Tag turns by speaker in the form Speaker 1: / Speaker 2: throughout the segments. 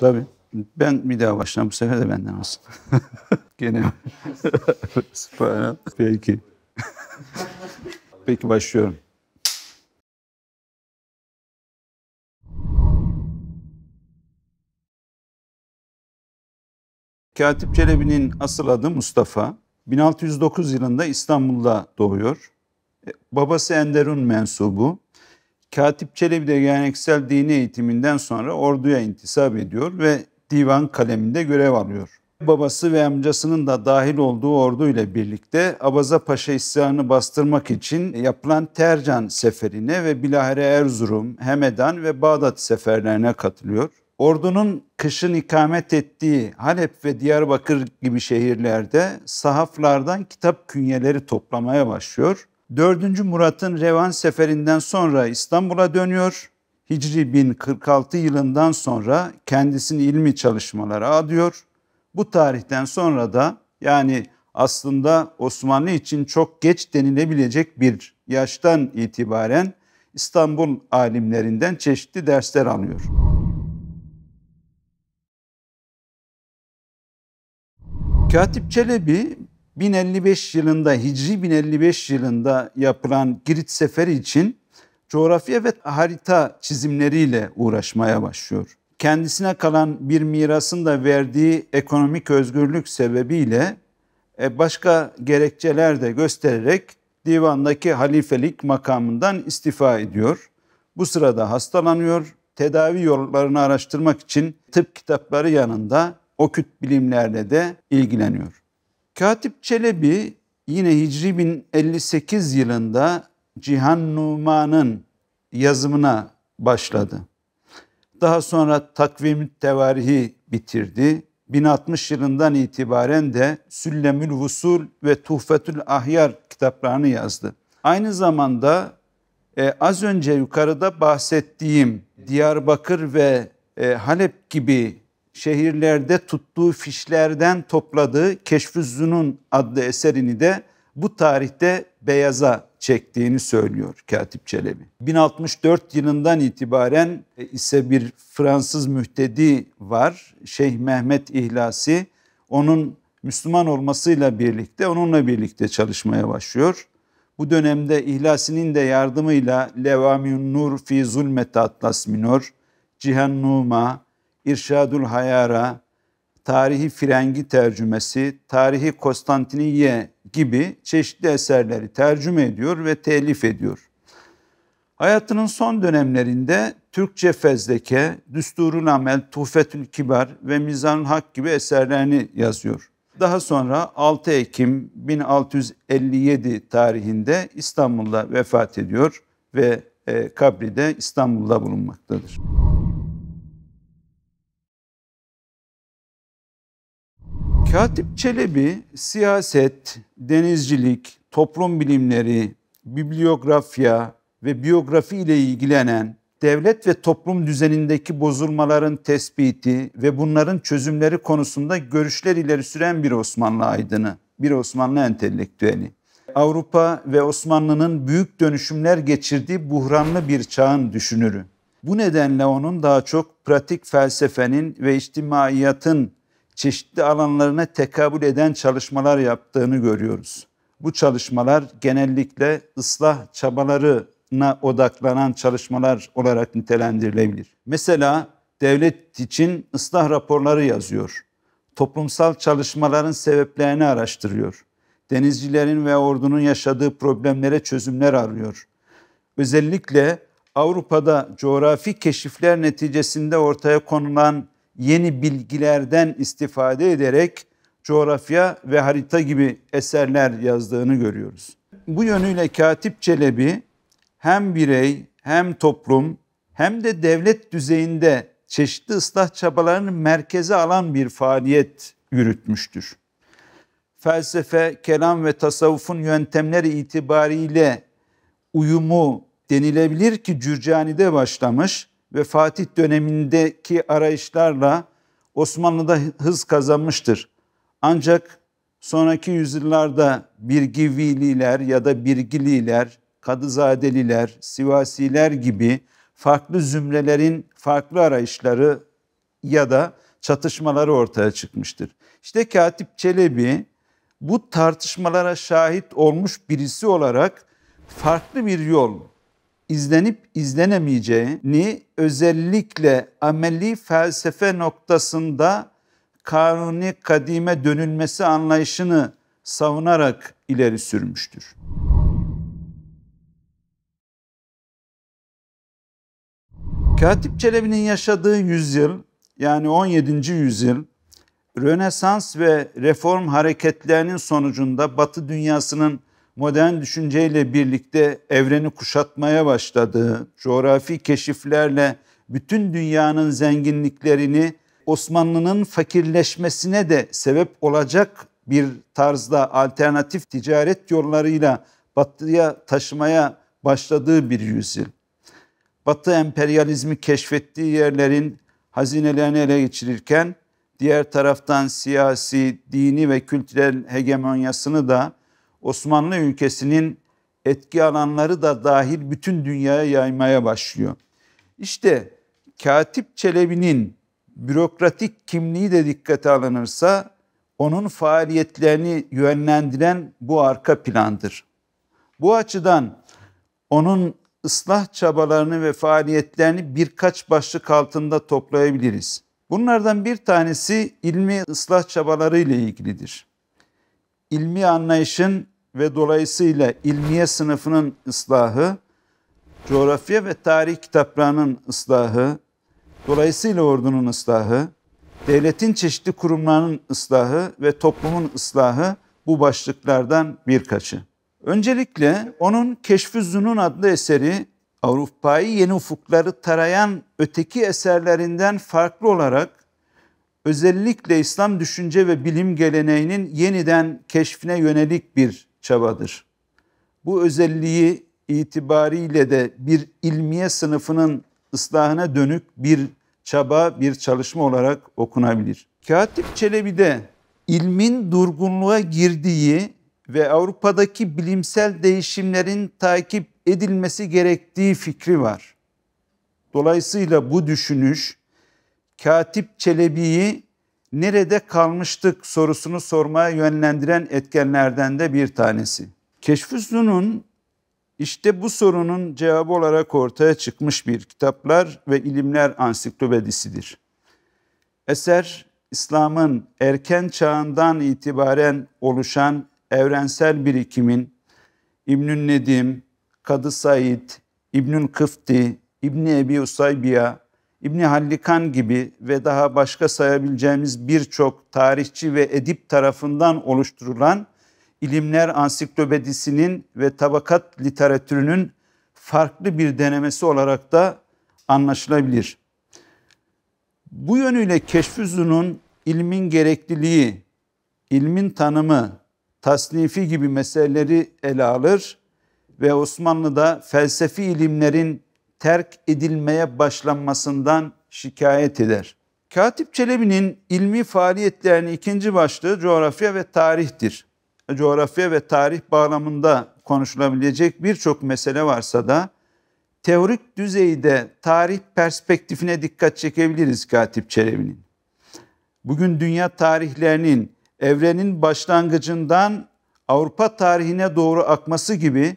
Speaker 1: Tabii. Ben bir daha başlayayım. Bu sefer de benden olsun. Gene. Süper. Peki. Peki başlıyorum. Katip Çelebi'nin asıl adı Mustafa. 1609 yılında İstanbul'da doğuyor. E, babası Enderun mensubu. Katip Çelebi de geleneksel dini eğitiminden sonra orduya intisap ediyor ve divan kaleminde görev alıyor. Babası ve amcasının da dahil olduğu ordu ile birlikte Abaza Paşa isyanını bastırmak için yapılan Tercan seferine ve bilahare Erzurum, Hemedan ve Bağdat seferlerine katılıyor. Ordunun kışın ikamet ettiği Halep ve Diyarbakır gibi şehirlerde sahaflardan kitap künyeleri toplamaya başlıyor 4. Murat'ın Revan seferinden sonra İstanbul'a dönüyor. Hicri 1046 yılından sonra kendisini ilmi çalışmalara adıyor. Bu tarihten sonra da yani aslında Osmanlı için çok geç denilebilecek bir yaştan itibaren İstanbul alimlerinden çeşitli dersler alıyor. Katip Çelebi 1055 yılında Hicri 1055 yılında yapılan Girit seferi için coğrafya ve harita çizimleriyle uğraşmaya başlıyor. Kendisine kalan bir mirasın da verdiği ekonomik özgürlük sebebiyle e, başka gerekçeler de göstererek divandaki halifelik makamından istifa ediyor. Bu sırada hastalanıyor. Tedavi yollarını araştırmak için tıp kitapları yanında okült bilimlerle de ilgileniyor. Katip Çelebi yine Hicri 1058 yılında Cihan Numan'ın yazımına başladı. Daha sonra takvim Tevarihi bitirdi. 1060 yılından itibaren de Süllemül Vusul ve Tuhfetül Ahyar kitaplarını yazdı. Aynı zamanda e, az önce yukarıda bahsettiğim Diyarbakır ve e, Halep gibi şehirlerde tuttuğu fişlerden topladığı Keşfüzzun'un adlı eserini de bu tarihte beyaza çektiğini söylüyor Katip Çelebi. 1064 yılından itibaren e, ise bir Fransız mühtedi var Şeyh Mehmet İhlasi. Onun Müslüman olmasıyla birlikte onunla birlikte çalışmaya başlıyor. Bu dönemde İhlasi'nin de yardımıyla Levamiyun Nur fi Zulmet Atlas Minor, Cihan Numa, İrşadul Hayara, Tarihi Frengi tercümesi, Tarihi Konstantiniye gibi çeşitli eserleri tercüme ediyor ve telif ediyor. Hayatının son dönemlerinde Türkçe fezleke, Düsturun Amel, Tuhfetül Kibar ve Mizanul Hak gibi eserlerini yazıyor. Daha sonra 6 Ekim 1657 tarihinde İstanbul'da vefat ediyor ve e, kabri de İstanbul'da bulunmaktadır. Katip Çelebi siyaset, denizcilik, toplum bilimleri, bibliografya ve biyografi ile ilgilenen devlet ve toplum düzenindeki bozulmaların tespiti ve bunların çözümleri konusunda görüşler ileri süren bir Osmanlı aydını, bir Osmanlı entelektüeli. Avrupa ve Osmanlı'nın büyük dönüşümler geçirdiği buhranlı bir çağın düşünürü. Bu nedenle onun daha çok pratik felsefenin ve içtimaiyatın çeşitli alanlarına tekabül eden çalışmalar yaptığını görüyoruz. Bu çalışmalar genellikle ıslah çabalarına odaklanan çalışmalar olarak nitelendirilebilir. Mesela devlet için ıslah raporları yazıyor. Toplumsal çalışmaların sebeplerini araştırıyor. Denizcilerin ve ordunun yaşadığı problemlere çözümler arıyor. Özellikle Avrupa'da coğrafi keşifler neticesinde ortaya konulan yeni bilgilerden istifade ederek coğrafya ve harita gibi eserler yazdığını görüyoruz. Bu yönüyle Katip Çelebi hem birey hem toplum hem de devlet düzeyinde çeşitli ıslah çabalarını merkeze alan bir faaliyet yürütmüştür. Felsefe, kelam ve tasavvufun yöntemleri itibariyle uyumu denilebilir ki Cürcani'de başlamış ve Fatih dönemindeki arayışlarla Osmanlı'da hız kazanmıştır. Ancak sonraki yüzyıllarda Birgivililer ya da Birgililer, Kadızadeliler, Sivasiler gibi farklı zümrelerin farklı arayışları ya da çatışmaları ortaya çıkmıştır. İşte Katip Çelebi bu tartışmalara şahit olmuş birisi olarak farklı bir yol izlenip izlenemeyeceğini özellikle ameli felsefe noktasında kanuni kadime dönülmesi anlayışını savunarak ileri sürmüştür. Katip Çelebi'nin yaşadığı yüzyıl yani 17. yüzyıl Rönesans ve reform hareketlerinin sonucunda Batı dünyasının modern düşünceyle birlikte evreni kuşatmaya başladığı, coğrafi keşiflerle bütün dünyanın zenginliklerini Osmanlı'nın fakirleşmesine de sebep olacak bir tarzda alternatif ticaret yollarıyla batıya taşımaya başladığı bir yüzyıl. Batı emperyalizmi keşfettiği yerlerin hazinelerini ele geçirirken diğer taraftan siyasi, dini ve kültürel hegemonyasını da Osmanlı ülkesinin etki alanları da dahil bütün dünyaya yaymaya başlıyor. İşte Katip Çelebi'nin bürokratik kimliği de dikkate alınırsa onun faaliyetlerini yönlendiren bu arka plandır. Bu açıdan onun ıslah çabalarını ve faaliyetlerini birkaç başlık altında toplayabiliriz. Bunlardan bir tanesi ilmi ıslah çabaları ile ilgilidir ilmi anlayışın ve dolayısıyla ilmiye sınıfının ıslahı, coğrafya ve tarih kitaplarının ıslahı, dolayısıyla ordunun ıslahı, devletin çeşitli kurumlarının ıslahı ve toplumun ıslahı bu başlıklardan birkaçı. Öncelikle onun keşf Zunun adlı eseri Avrupa'yı yeni ufukları tarayan öteki eserlerinden farklı olarak özellikle İslam düşünce ve bilim geleneğinin yeniden keşfine yönelik bir çabadır. Bu özelliği itibariyle de bir ilmiye sınıfının ıslahına dönük bir çaba, bir çalışma olarak okunabilir. Katip Çelebi'de ilmin durgunluğa girdiği ve Avrupa'daki bilimsel değişimlerin takip edilmesi gerektiği fikri var. Dolayısıyla bu düşünüş Katip Çelebi'yi nerede kalmıştık sorusunu sormaya yönlendiren etkenlerden de bir tanesi. Keşfüznun'un işte bu sorunun cevabı olarak ortaya çıkmış bir kitaplar ve ilimler ansiklopedisidir. Eser İslam'ın erken çağından itibaren oluşan evrensel birikimin İbnül Nedim, Kadı Said, İbnül Kıfti, İbni Ebi Usaybiya, İbni Hallikan gibi ve daha başka sayabileceğimiz birçok tarihçi ve edip tarafından oluşturulan ilimler ansiklopedisinin ve tabakat literatürünün farklı bir denemesi olarak da anlaşılabilir. Bu yönüyle keşfüzünün ilmin gerekliliği, ilmin tanımı, tasnifi gibi meseleleri ele alır ve Osmanlı'da felsefi ilimlerin terk edilmeye başlanmasından şikayet eder. Katip Çelebi'nin ilmi faaliyetlerinin ikinci başlığı coğrafya ve tarihtir. Coğrafya ve tarih bağlamında konuşulabilecek birçok mesele varsa da teorik düzeyde tarih perspektifine dikkat çekebiliriz Katip Çelebi'nin. Bugün dünya tarihlerinin evrenin başlangıcından Avrupa tarihine doğru akması gibi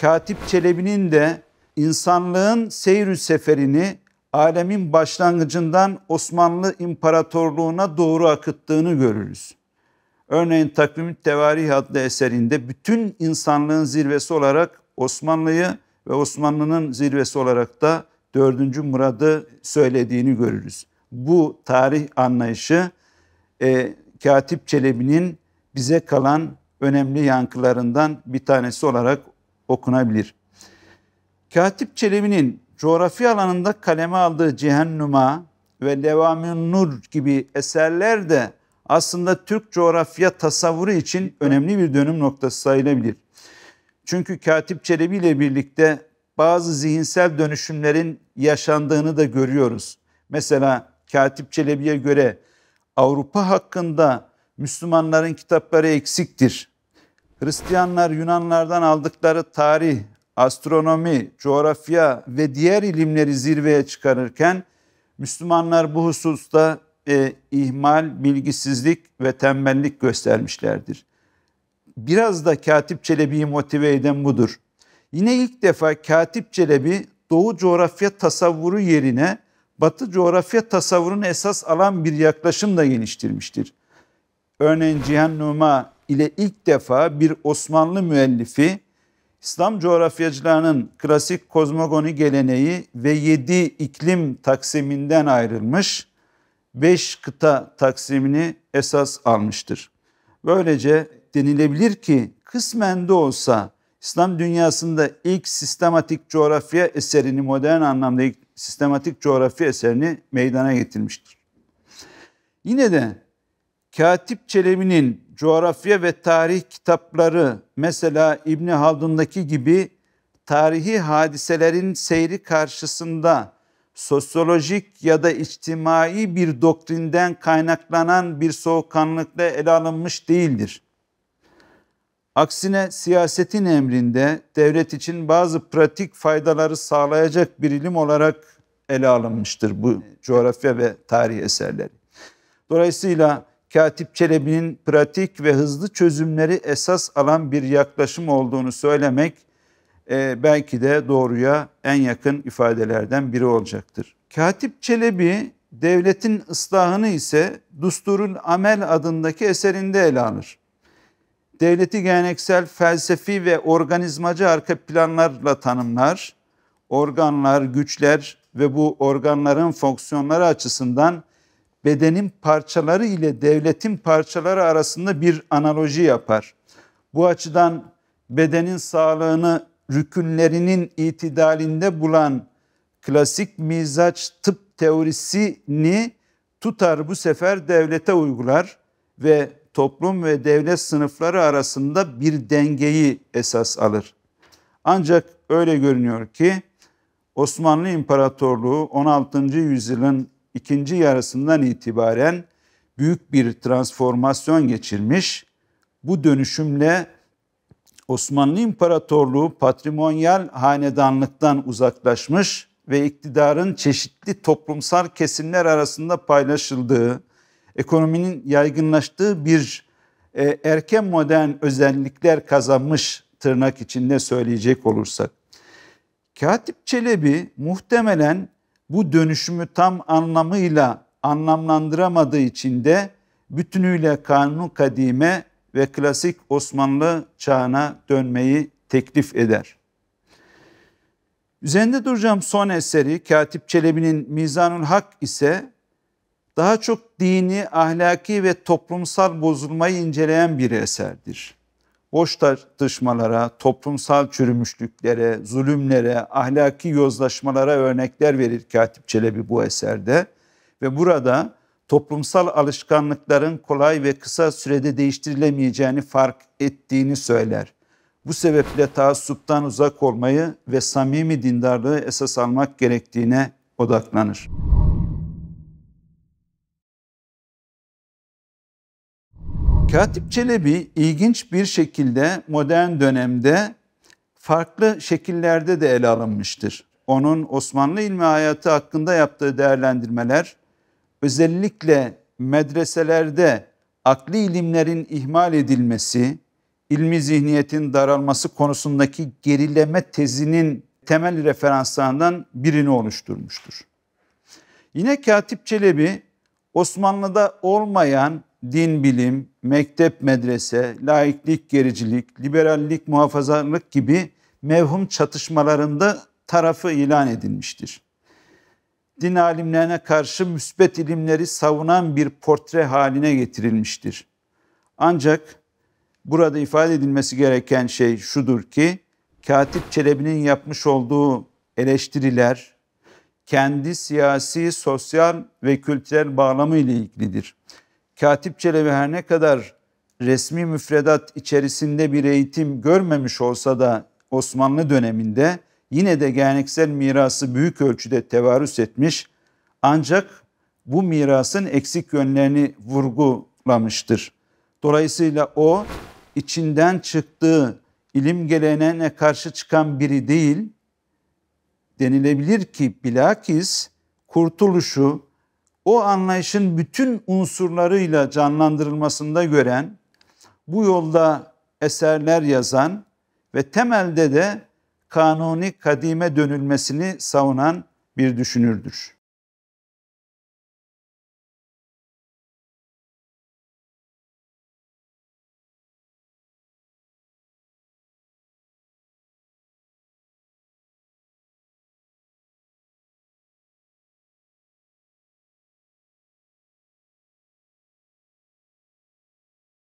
Speaker 1: Katip Çelebi'nin de insanlığın seyrü seferini alemin başlangıcından Osmanlı İmparatorluğu'na doğru akıttığını görürüz. Örneğin Takvim-i Tevarih adlı eserinde bütün insanlığın zirvesi olarak Osmanlı'yı ve Osmanlı'nın zirvesi olarak da 4. Murad'ı söylediğini görürüz. Bu tarih anlayışı e, Katip Çelebi'nin bize kalan önemli yankılarından bir tanesi olarak okunabilir. Katip Çelebi'nin coğrafya alanında kaleme aldığı Cehennuma ve Levamün Nur gibi eserler de aslında Türk coğrafya tasavvuru için önemli bir dönüm noktası sayılabilir. Çünkü Katip Çelebi ile birlikte bazı zihinsel dönüşümlerin yaşandığını da görüyoruz. Mesela Katip Çelebi'ye göre Avrupa hakkında Müslümanların kitapları eksiktir. Hristiyanlar Yunanlardan aldıkları tarih astronomi, coğrafya ve diğer ilimleri zirveye çıkarırken Müslümanlar bu hususta e, ihmal, bilgisizlik ve tembellik göstermişlerdir. Biraz da Katip Çelebi'yi motive eden budur. Yine ilk defa Katip Çelebi Doğu coğrafya tasavvuru yerine Batı coğrafya tasavvurunu esas alan bir yaklaşım da geliştirmiştir. Örneğin Cihan Numa ile ilk defa bir Osmanlı müellifi İslam coğrafyacılarının klasik kozmogoni geleneği ve yedi iklim taksiminden ayrılmış beş kıta taksimini esas almıştır. Böylece denilebilir ki kısmen de olsa İslam dünyasında ilk sistematik coğrafya eserini modern anlamda ilk sistematik coğrafya eserini meydana getirmiştir. Yine de Katip Çelebi'nin coğrafya ve tarih kitapları mesela İbn Haldun'daki gibi tarihi hadiselerin seyri karşısında sosyolojik ya da içtimai bir doktrinden kaynaklanan bir soğukkanlıkla ele alınmış değildir. Aksine siyasetin emrinde devlet için bazı pratik faydaları sağlayacak bir ilim olarak ele alınmıştır bu coğrafya ve tarih eserleri. Dolayısıyla Katip Çelebi'nin pratik ve hızlı çözümleri esas alan bir yaklaşım olduğunu söylemek e, belki de doğruya en yakın ifadelerden biri olacaktır. Katip Çelebi devletin ıslahını ise Dusturul Amel adındaki eserinde ele alır. Devleti geleneksel felsefi ve organizmacı arka planlarla tanımlar, organlar, güçler ve bu organların fonksiyonları açısından bedenin parçaları ile devletin parçaları arasında bir analoji yapar. Bu açıdan bedenin sağlığını rükünlerinin itidalinde bulan klasik mizaç tıp teorisini tutar bu sefer devlete uygular ve toplum ve devlet sınıfları arasında bir dengeyi esas alır. Ancak öyle görünüyor ki Osmanlı İmparatorluğu 16. yüzyılın ikinci yarısından itibaren büyük bir transformasyon geçirmiş. Bu dönüşümle Osmanlı İmparatorluğu patrimonyal hanedanlıktan uzaklaşmış ve iktidarın çeşitli toplumsal kesimler arasında paylaşıldığı, ekonominin yaygınlaştığı bir e, erken modern özellikler kazanmış tırnak içinde söyleyecek olursak. Katip Çelebi muhtemelen bu dönüşümü tam anlamıyla anlamlandıramadığı için de bütünüyle kanun kadime ve klasik Osmanlı çağına dönmeyi teklif eder. Üzerinde duracağım son eseri Katip Çelebi'nin Mizanul Hak ise daha çok dini, ahlaki ve toplumsal bozulmayı inceleyen bir eserdir boş tartışmalara, toplumsal çürümüşlüklere, zulümlere, ahlaki yozlaşmalara örnekler verir Katip Çelebi bu eserde ve burada toplumsal alışkanlıkların kolay ve kısa sürede değiştirilemeyeceğini fark ettiğini söyler. Bu sebeple taassuptan uzak olmayı ve samimi dindarlığı esas almak gerektiğine odaklanır. Katip Çelebi ilginç bir şekilde modern dönemde farklı şekillerde de ele alınmıştır. Onun Osmanlı ilmi hayatı hakkında yaptığı değerlendirmeler özellikle medreselerde akli ilimlerin ihmal edilmesi, ilmi zihniyetin daralması konusundaki gerileme tezinin temel referanslarından birini oluşturmuştur. Yine Katip Çelebi Osmanlı'da olmayan din bilim, mektep medrese, laiklik gericilik, liberallik muhafazalık gibi mevhum çatışmalarında tarafı ilan edilmiştir. Din alimlerine karşı müsbet ilimleri savunan bir portre haline getirilmiştir. Ancak burada ifade edilmesi gereken şey şudur ki Katip Çelebi'nin yapmış olduğu eleştiriler kendi siyasi, sosyal ve kültürel bağlamı ile ilgilidir. Katip Çelebi her ne kadar resmi müfredat içerisinde bir eğitim görmemiş olsa da Osmanlı döneminde yine de geleneksel mirası büyük ölçüde tevarüs etmiş ancak bu mirasın eksik yönlerini vurgulamıştır. Dolayısıyla o içinden çıktığı ilim geleneğine karşı çıkan biri değil denilebilir ki bilakis kurtuluşu, o anlayışın bütün unsurlarıyla canlandırılmasında gören, bu yolda eserler yazan ve temelde de kanuni kadime dönülmesini savunan bir düşünürdür.